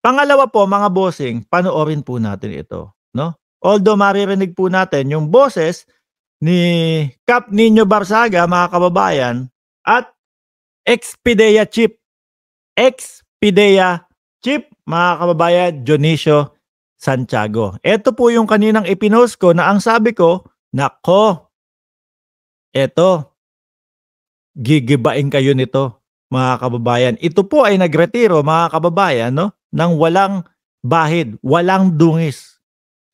Pangalawa po mga bossing, panoorin po natin ito, no? Although maririnig po natin yung boses ni Cap Nino Barsaga mga kababayan at Expedia Chip. Expedia Chip mga kababayan Dionisio Santiago. Ito po yung kaninang ipinost ko na ang sabi ko, nako. Ito. Gigibain kayo nito mga kababayan. Ito po ay nagretiro mga kababayan, no? ng walang bahid, walang dungis.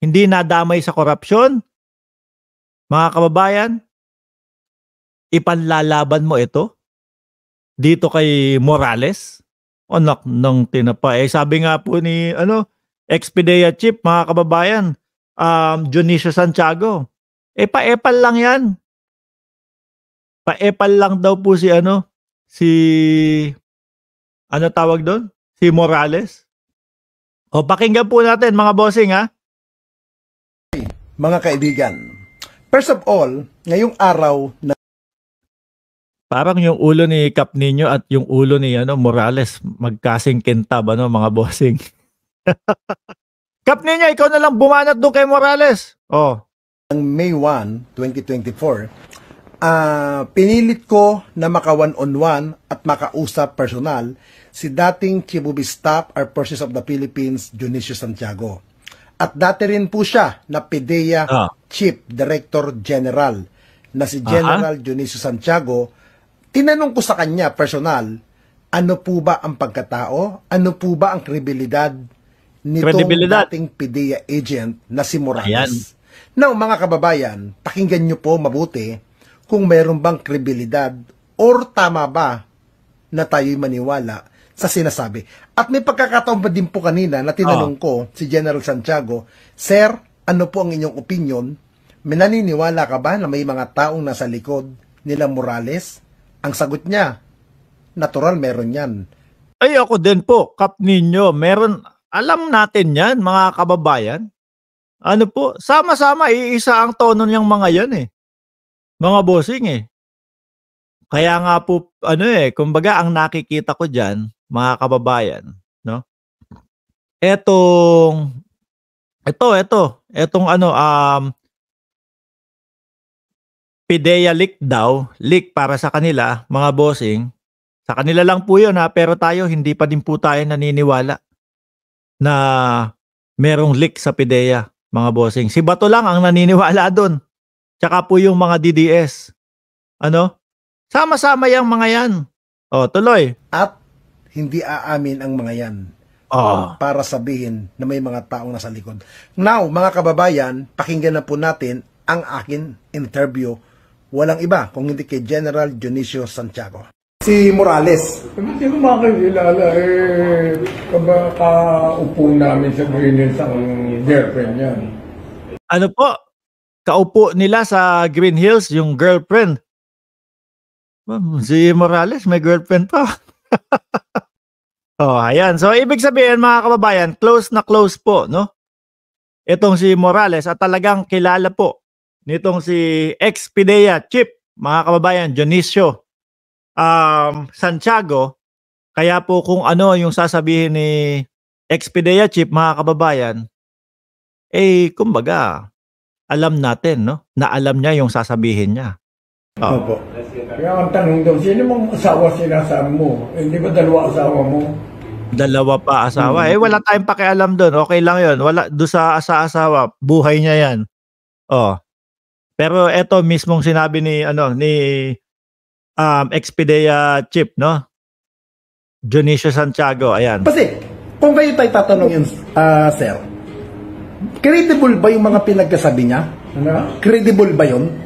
Hindi nadamay sa korupsyon. Mga kababayan, ipanlalaban mo ito dito kay Morales. O nak nang tinapa. Eh, sabi nga po ni ano, Expedia Chief, mga kababayan, um, Dionisio Santiago. Eh, paepal lang yan. Paepal lang daw po si ano, si, ano tawag doon? Si Morales o pakinggan po natin mga bossing ha. Mga kaibigan, first of all, ngayong araw na Parang yung ulo ni Cap Nino at yung ulo ni ano Morales magkasing kintab ano mga bossing. Cap Nino, ikaw na lang bumanat doon kay Morales. Oh. Ang May 1, 2024, uh, pinilit ko na maka one-on-one -on -one at makausap personal si dating Cebu Staff or Forces of the Philippines, Dionisio Santiago. At dati rin po siya na PDEA ah. Chief Director General na si General Aha. Dionisio Santiago. Tinanong ko sa kanya personal, ano po ba ang pagkatao? Ano po ba ang kredibilidad nitong dating PDEA agent na si Morales? Ayan. Now, mga kababayan, pakinggan nyo po mabuti kung mayroon bang kredibilidad or tama ba na tayo'y maniwala sa sinasabi. At may pagkakataon pa din po kanina na tinanong ah. ko si General Santiago, Sir, ano po ang inyong opinion? May naniniwala ka ba na may mga taong nasa likod nila Morales? Ang sagot niya, natural meron yan. Ay ako din po, kap ninyo, meron, alam natin yan mga kababayan. Ano po, sama-sama iisa ang tono niyang mga yan eh. Mga bossing eh. Kaya nga po, ano eh, kumbaga ang nakikita ko dyan, mga kababayan, no? Etong, eto, eto, etong ano, um, Pidea leak daw, leak para sa kanila, mga bossing, sa kanila lang po yun ha, pero tayo hindi pa din po tayo naniniwala na merong leak sa PIDEA, mga bossing. Si Bato lang ang naniniwala doon. Tsaka po yung mga DDS. Ano? Sama-sama yung mga yan. O, oh, tuloy. At hindi aamin ang mga yan. Oh. Para sabihin na may mga taong nasa likod. Now, mga kababayan, pakinggan na po natin ang akin interview. Walang iba kung hindi kay General Dionisio Santiago. Si Morales. Hindi eh, ko makakilala eh. Kaba, kaupo namin sa Greenhills ang girlfriend niya. Ano po? Kaupo nila sa Greenhills, yung girlfriend Hmm, si Morales, may girlfriend pa. oh, ayan. So, ibig sabihin mga kababayan, close na close po, no? Itong si Morales at talagang kilala po nitong si ex-Pidea Chip, mga kababayan, Dionisio um, Santiago. Kaya po kung ano yung sasabihin ni ex-Pidea Chip, mga kababayan, eh, kumbaga, alam natin, no? Na alam niya yung sasabihin niya. Oh. Opo. Kaya ang tanong doon, sino mong asawa sinasama mo? Eh, ba dalawa asawa mo? Dalawa pa asawa. Hmm. Eh, wala tayong pakialam doon. Okay lang yon Wala, doon sa asa-asawa, buhay niya yan. Oh. Pero eto mismong sinabi ni, ano, ni um, Expedia Chip, no? Dionisio Santiago, ayan. Kasi, kung kayo tayo tatanong yun, uh, sir, credible ba yung mga pinagkasabi niya? Ano? Credible ba 'yon?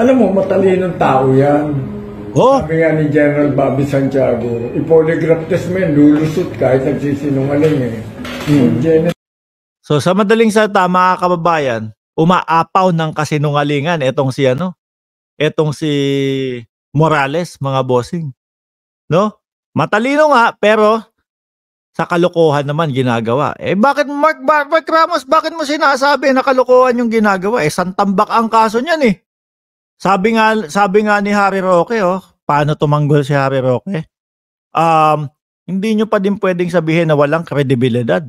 Alam mo, matalinong tao yan. Oh? Sabi nga ni General Bobby Santiago, i-polygraph test mo yan, lulusot kahit nagsisinungaling eh. Hmm. hmm. So sa madaling salita mga kababayan, umaapaw ng kasinungalingan itong si ano? Itong si Morales mga bossing. No? Matalino nga pero sa kalokohan naman ginagawa. Eh bakit Mark, Mark, Mark Ramos, bakit mo sinasabi na kalokohan yung ginagawa? Eh santambak ang kaso niyan eh. Sabi nga sabi nga ni Harry Roque oh, paano tumanggol si Harry Roque? Um, hindi nyo pa din pwedeng sabihin na walang kredibilidad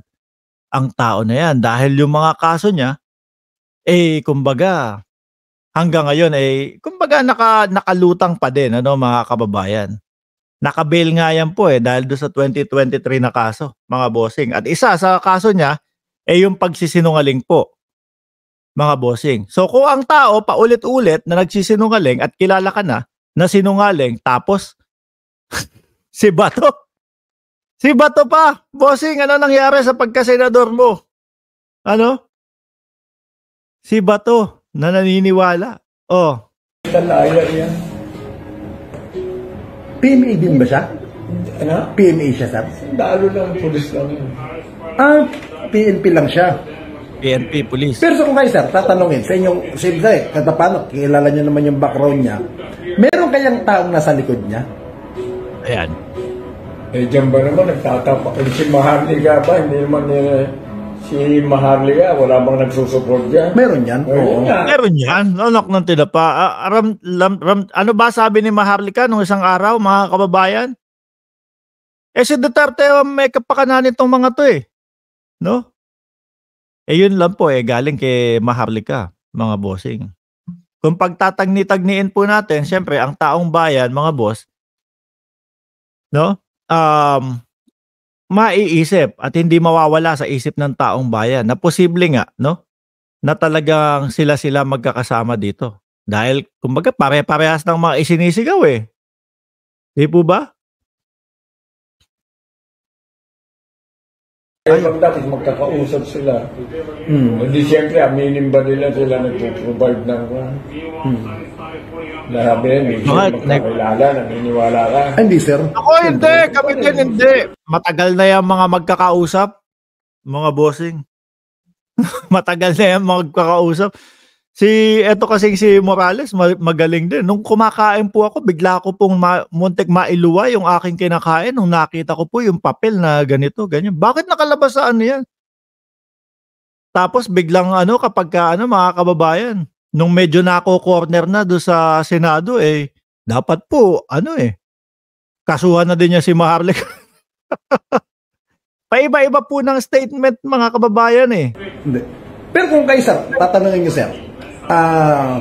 ang tao na yan dahil yung mga kaso niya eh kumbaga hanggang ngayon eh kumbaga naka nakalutang pa din ano mga kababayan. Nakabail nga yan po eh dahil do sa 2023 na kaso, mga bossing. At isa sa kaso niya eh yung pagsisinungaling po mga bossing. So kung ang tao paulit-ulit na nagsisinungaling at kilala ka na na sinungaling tapos si Bato. Si Bato pa. Bossing, ano nangyari sa pagkasenador mo? Ano? Si Bato na naniniwala. Oh. Talayan yan. PMA din ba siya? Ano? PMA siya, sir? Dalo ng pulis lang yun. Ah, PNP lang siya. PNP, police. Pero kung kayo sir, tatanungin sa inyong, siyempre, kata paano, kilala nyo naman yung background niya. Meron kayang taong nasa likod niya? Ayan. Eh, dyan ba naman, nagtatapak si Maharlika ba? Hindi naman eh, si Maharlika, wala bang nagsusupport dyan? Meron yan. Oo. Meron yan. Anak ng tinapa. Ah, ram, lam, ram, ano ba sabi ni Maharlika nung isang araw, mga kababayan? Eh si Duterte, oh, may kapakanan itong mga to eh. No? Eh yun lang po eh, galing kay Maharlika, mga bossing. Kung pagtatagni-tagniin po natin, siyempre ang taong bayan, mga boss, no? Um, maiisip at hindi mawawala sa isip ng taong bayan na posible nga, no? Na talagang sila-sila magkakasama dito. Dahil, kumbaga, pare-parehas ng mga isinisigaw eh. Di po ba? Ay. Eh, Pag dati magkakausap sila, mm. hindi siyempre aminin ba nila sila nagpo-provide ng uh, ah, mm. lahat yan, hindi siya magkakilala, naniniwala ka. Ah, hindi sir. Ako hindi, kami din hindi. Matagal na yung mga magkakausap, mga bossing. Matagal na yung magkakausap. Si eto kasi si Morales magaling din. Nung kumakain po ako, bigla ko pong ma- muntik mailuwa yung aking kinakain nung nakita ko po yung papel na ganito, ganyan. Bakit nakalabas sa ano 'yan? Tapos biglang ano kapag ka, ano mga kababayan, nung medyo nako corner na do sa Senado eh dapat po ano eh kasuhan na din niya si Maharlika. Paiba-iba po ng statement mga kababayan eh. Hindi. Pero kung kayo sir, tatanungin niyo sir, ah,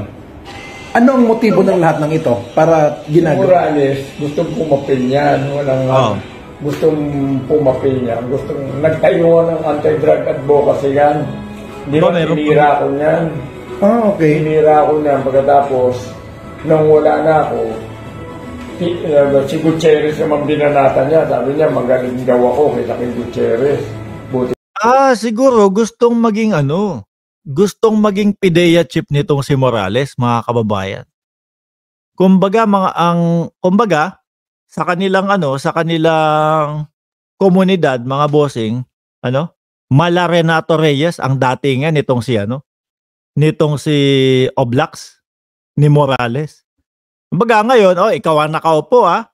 anong motibo ng lahat ng ito para ginagawa? Morales, gustong pumapil yan. Walang, Oo. Oh. gustong pumapil yan. Gustong, nagtayo ng anti-drug advocacy yan. Hindi Ba, ba oh, meron tinira ko yan. Ah, okay. Tinira ko yan pagkatapos, nang wala na ako, si eh, si Gutierrez naman binanatan niya. Sabi niya, magaling daw ako kaysa si Gutierrez. Buti Ah, siguro gustong maging ano, gustong maging pideya chip nitong si Morales, mga kababayan. Kumbaga mga ang kumbaga sa kanilang ano, sa kanilang komunidad, mga bossing, ano? Mala Renato Reyes ang datingan nitong si ano, nitong si Oblax ni Morales. Kumbaga ngayon, oh, ikaw ang nakaupo ah.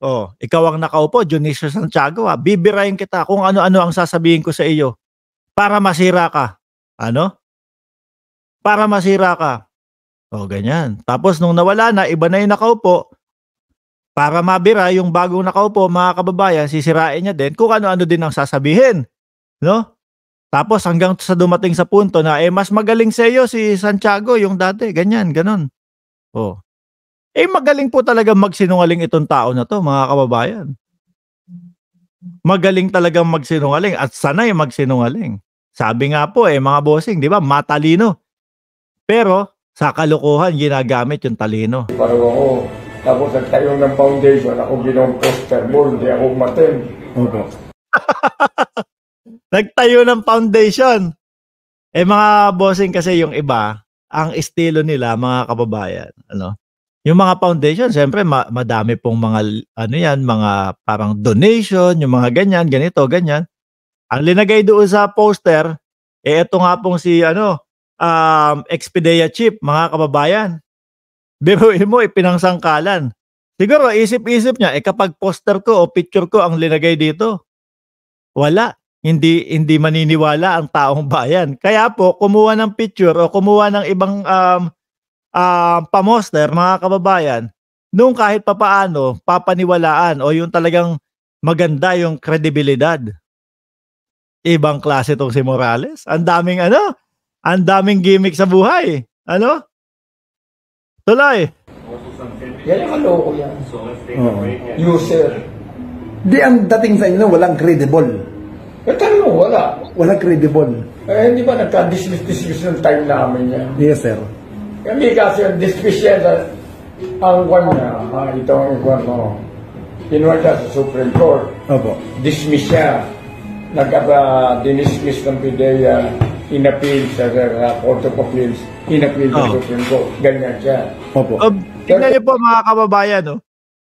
Oh, ikaw ang nakaupo, Dionisio Santiago ah. Bibirayin kita kung ano-ano ang sasabihin ko sa iyo para masira ka. Ano? para masira ka. O, ganyan. Tapos nung nawala na, iba na yung nakaupo, para mabira yung bagong nakaupo, mga kababayan, sisirain niya din kung ano-ano din ang sasabihin. No? Tapos hanggang sa dumating sa punto na, eh, mas magaling sa iyo si Santiago, yung dati. Ganyan, ganon. O. Eh, magaling po talaga magsinungaling itong tao na to, mga kababayan. Magaling talagang magsinungaling at sanay magsinungaling. Sabi nga po eh, mga bossing, di ba, matalino pero sa kalokohan, ginagamit yung talino. Parang ako, tapos nagtayo ng foundation, ako ginawang poster mo, hindi ako umatin. nagtayo ng foundation. Eh mga bossing kasi yung iba, ang estilo nila mga kababayan, ano? Yung mga foundation, siyempre ma- madami pong mga ano yan, mga parang donation, yung mga ganyan, ganito, ganyan. Ang linagay doon sa poster, eh ito nga pong si ano, um, Expedia chip, mga kababayan. Biruin mo, ipinangsangkalan. Siguro, isip-isip niya, eh kapag poster ko o picture ko ang linagay dito, wala. Hindi, hindi maniniwala ang taong bayan. Kaya po, kumuha ng picture o kumuha ng ibang um, uh, pamoster, mga kababayan, nung kahit papaano, papaniwalaan o yung talagang maganda yung kredibilidad. Ibang klase tong si Morales. Ang daming ano, ang daming gimmick sa buhay. Ano? Tuloy. Yan ang kaloko yan. Oh. User. Di ang dating sa inyo, walang credible. Eh, tanong, wala. Walang credible. Eh, hindi ba nagka-dismiss-dismiss ng time namin yan? Yes, sir. Hindi kasi ang dismiss yan sa ang kwan niya. Ha, ah, ito ang kwan mo. Pinwala sa Supreme Court. Opo. Dismiss siya. Nagka-dinismiss ng PIDEA inappeal sa uh, uh, Court of Appeals, inappeal sa oh. Supreme Court. Ganyan siya. Opo. Um, tignan niyo po mga kababayan, no?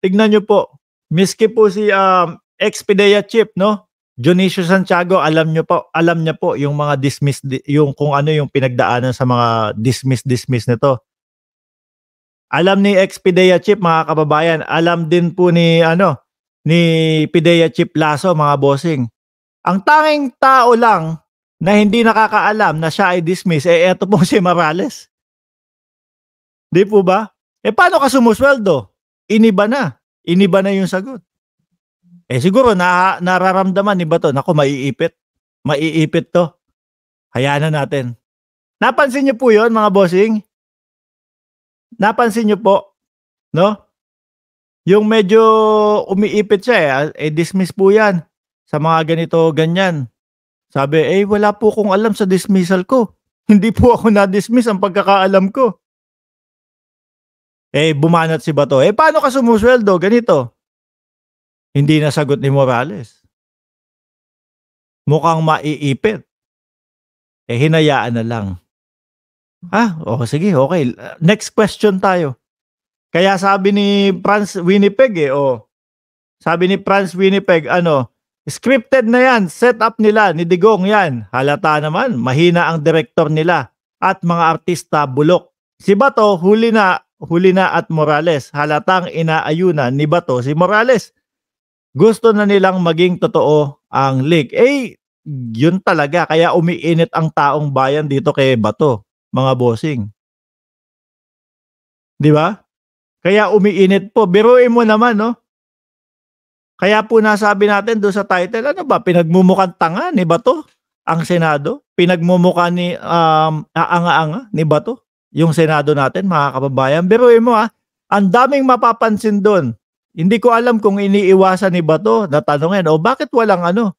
tignan niyo po, miski po si um, Expedia Chip, no? Junicio Santiago, alam niyo po, alam niya po yung mga dismiss yung kung ano yung pinagdaanan sa mga dismiss dismiss nito. Alam ni Expedia Chip mga kababayan, alam din po ni ano ni Pideya Chip Laso mga bossing. Ang tanging tao lang na hindi nakakaalam na siya ay dismiss, eh eto po si Morales. Di po ba? Eh paano ka sumusweldo? Iniba na. Iniba na yung sagot. Eh siguro na, nararamdaman ni Bato, nako maiipit. Maiipit to. Hayaan na natin. Napansin niyo po yon mga bossing? Napansin niyo po, no? Yung medyo umiipit siya eh, ah, eh dismiss po yan sa mga ganito, ganyan. Sabi, eh wala po kong alam sa dismissal ko. Hindi po ako na-dismiss ang pagkakaalam ko. Eh bumanat si Bato, eh paano ka sumusweldo? Ganito. Hindi nasagot ni Morales. Mukhang maiipit. Eh hinayaan na lang. Ah, oh sige, okay. Next question tayo. Kaya sabi ni Franz Winnipeg eh, oh. Sabi ni Franz Winnipeg, ano, Scripted na yan, set up nila ni Digong yan. Halata naman, mahina ang direktor nila at mga artista bulok. Si Bato, huli na, huli na at Morales. Halatang inaayuna ni Bato si Morales. Gusto na nilang maging totoo ang leak. Eh, yun talaga. Kaya umiinit ang taong bayan dito kay Bato, mga bossing. Di ba? Kaya umiinit po. Biruin mo naman, no? Kaya po nasabi natin doon sa title, ano ba, pinagmumukhang tanga ni Bato ang Senado? Pinagmumukha ni um, aanga-anga ni Bato yung Senado natin, mga kababayan. Biruin mo ha, ang daming mapapansin doon. Hindi ko alam kung iniiwasan ni Bato na tanongin, o bakit walang ano,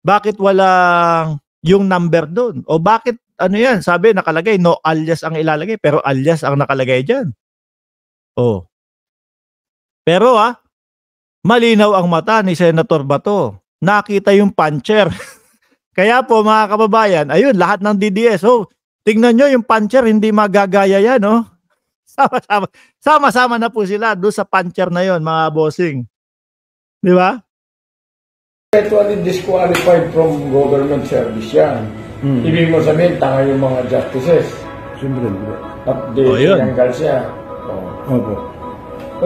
bakit walang yung number doon? O bakit, ano yan, sabi nakalagay, no alias ang ilalagay, pero alias ang nakalagay dyan. Oh. Pero ah, Malinaw ang mata ni Senator Bato. Nakita yung puncher. Kaya po mga kababayan, ayun, lahat ng DDSO, oh, tingnan nyo yung puncher, hindi magagaya yan, no? Oh. Sama-sama, sama-sama na po sila doon sa puncher na yon mga bossing. Di ba? Actually, disqualified from government service yan. Hmm. Ibig mo sabihin, tanga yung mga justices. Siyempre, At di, oh, sinanggal siya. Oh. Opo.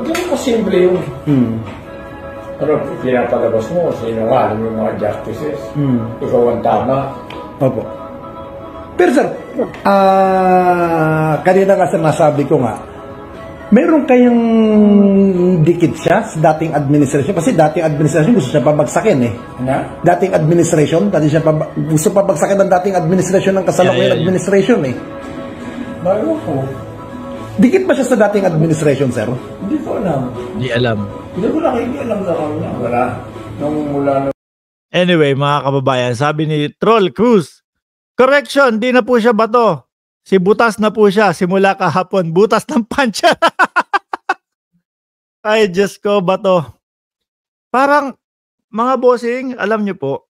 Ba't lang simple yun? Hmm ano, pinapalabas mo, sinungaling yung mga justices, mm. ikaw ang tama. Opo. Pero sir, ah, kanina nga sa sinasabi ko nga, meron kayang dikit siya sa dating administration? Kasi dating administration gusto siya pabagsakin eh. Na? Dating administration, dati siya pab- gusto pabagsakin ng dating administration ng kasalukuyang Yeah, yeah, yeah. administration eh. Bago po. Dikit ba siya sa dating administration, sir? Hindi ko alam. Hindi alam. Hindi ko alam sa kanya. Wala. Nung mula na... Anyway, mga kababayan, sabi ni Troll Cruz, Correction, di na po siya bato. Si butas na po siya simula kahapon. Butas ng pancha. Ay, Diyos ko, bato. Parang, mga bossing, alam nyo po,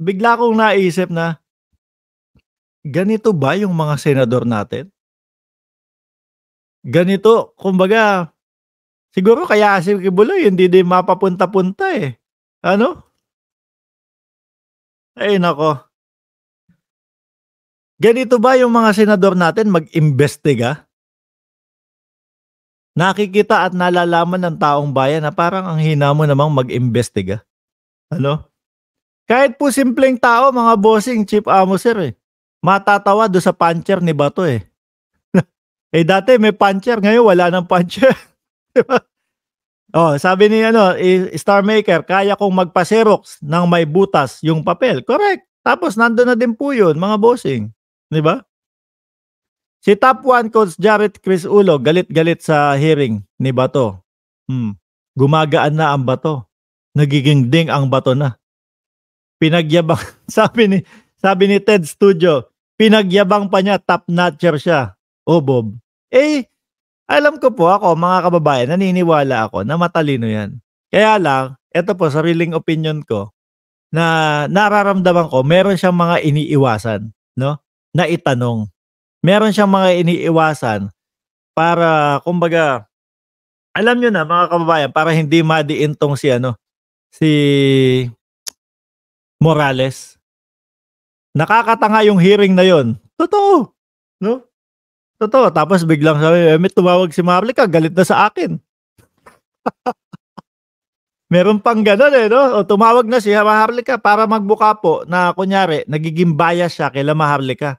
bigla kong naisip na, ganito ba yung mga senador natin? ganito, kumbaga, siguro kaya si Kibuloy hindi din mapapunta-punta eh. Ano? Ay nako. Ganito ba yung mga senador natin mag-imbestiga? Nakikita at nalalaman ng taong bayan na parang ang hina mo namang mag-imbestiga. Ano? Kahit po simpleng tao, mga bossing, chief amo sir eh. Matatawa do sa puncher ni Bato eh. Eh dati may puncher, ngayon wala nang puncher. diba? Oh, sabi ni ano, Star Maker, kaya kong magpa-Xerox ng may butas yung papel. Correct. Tapos nandoon na din po 'yun, mga bossing. 'Di ba? Si top 1 coach Jared Chris Ulo, galit-galit sa hearing ni Bato. Hmm. Gumagaan na ang bato. Nagiging ding ang bato na. Pinagyabang sabi ni sabi ni Ted Studio, pinagyabang pa niya top notcher siya o oh, Bob? Eh, alam ko po ako, mga kababayan, naniniwala ako na matalino yan. Kaya lang, ito po, sariling opinion ko, na nararamdaman ko, meron siyang mga iniiwasan, no? Na itanong. Meron siyang mga iniiwasan para, kumbaga, alam nyo na, mga kababayan, para hindi madiin si, ano, si Morales. Nakakatanga yung hearing na yon. Totoo, no? Totoo. Tapos biglang sabi, eh, may tumawag si Mablika, galit na sa akin. Meron pang ganun eh, no? O tumawag na si Maharlika para magbuka po na kunyari, nagiging bias siya kay Maharlika.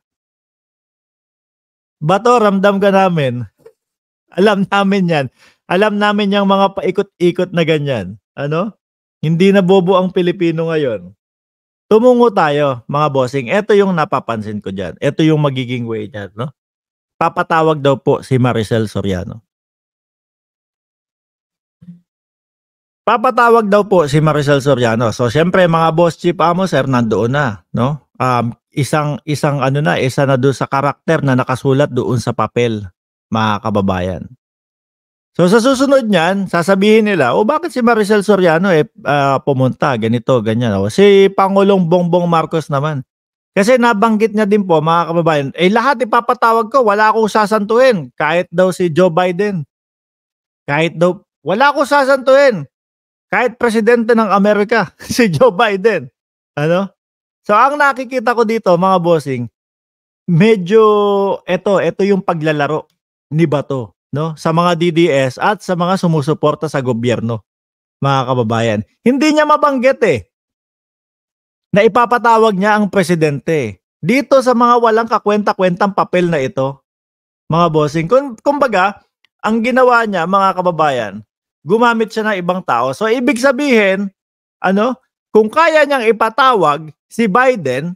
Bato, ramdam ka namin. Alam namin yan. Alam namin yung mga paikot-ikot na ganyan. Ano? Hindi na bobo ang Pilipino ngayon. Tumungo tayo, mga bossing. Ito yung napapansin ko dyan. Ito yung magiging way niyan, no? papatawag daw po si Maricel Soriano. Papatawag daw po si Maricel Soriano. So syempre mga boss chief amo sir nandoon na, no? Um, isang isang ano na, isa na doon sa karakter na nakasulat doon sa papel, mga kababayan. So sa susunod niyan, sasabihin nila, "O oh, bakit si Maricel Soriano eh uh, pumunta ganito, ganyan." O, oh, si Pangulong Bongbong Marcos naman, kasi nabanggit niya din po mga kababayan, eh lahat ipapatawag ko, wala akong sasantuin. Kahit daw si Joe Biden. Kahit daw, wala akong sasantuin. Kahit presidente ng Amerika, si Joe Biden. Ano? So ang nakikita ko dito mga bossing, medyo eto, eto yung paglalaro ni Bato no sa mga DDS at sa mga sumusuporta sa gobyerno mga kababayan. Hindi niya mabanggit eh na ipapatawag niya ang presidente. Dito sa mga walang kakwenta-kwentang papel na ito, mga bossing, kung, kumbaga, ang ginawa niya, mga kababayan, gumamit siya ng ibang tao. So, ibig sabihin, ano, kung kaya niyang ipatawag si Biden,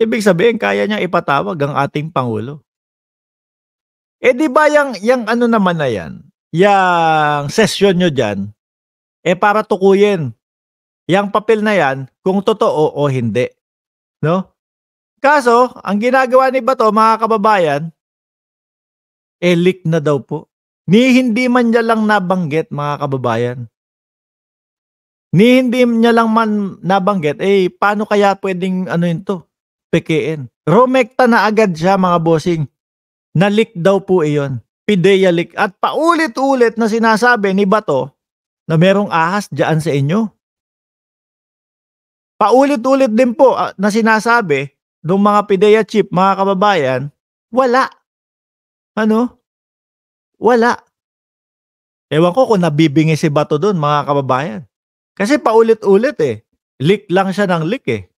ibig sabihin, kaya niyang ipatawag ang ating Pangulo. Eh di ba yung, yung ano naman na yan, yung session nyo dyan, eh para tukuyin yang papel na yan kung totoo o hindi. No? Kaso, ang ginagawa ni Bato, mga kababayan, eh leak na daw po. Ni hindi man niya lang nabanggit, mga kababayan. Ni hindi niya lang man nabanggit, eh paano kaya pwedeng ano yun to? Pekein. Romekta na agad siya, mga bossing. Na-leak daw po iyon. Pideya leak. At paulit-ulit na sinasabi ni Bato na merong ahas dyan sa inyo paulit-ulit din po uh, na sinasabi ng mga PIDEA chief, mga kababayan, wala. Ano? Wala. Ewan ko kung nabibingi si Bato doon, mga kababayan. Kasi paulit-ulit eh. Leak lang siya ng leak eh.